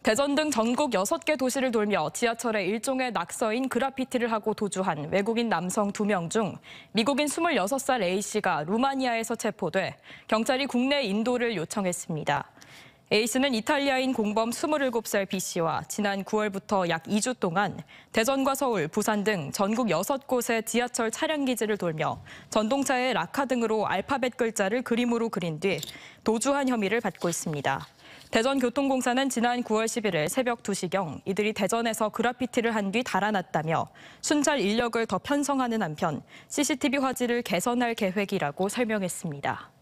대전 등 전국 6개 도시를 돌며 지하철에 일종의 낙서인 그라피티를 하고 도주한 외국인 남성 2명 중 미국인 26살 A씨가 루마니아에서 체포돼 경찰이 국내 인도를 요청했습니다. A씨는 이탈리아인 공범 27살 B씨와 지난 9월부터 약 2주 동안 대전과 서울, 부산 등 전국 6곳의 지하철 차량 기지를 돌며 전동차에 락카 등으로 알파벳 글자를 그림으로 그린 뒤 도주한 혐의를 받고 있습니다. 대전교통공사는 지난 9월 11일 새벽 2시경 이들이 대전에서 그라피티를한 뒤 달아났다며 순찰 인력을 더 편성하는 한편 CCTV 화질을 개선할 계획이라고 설명했습니다.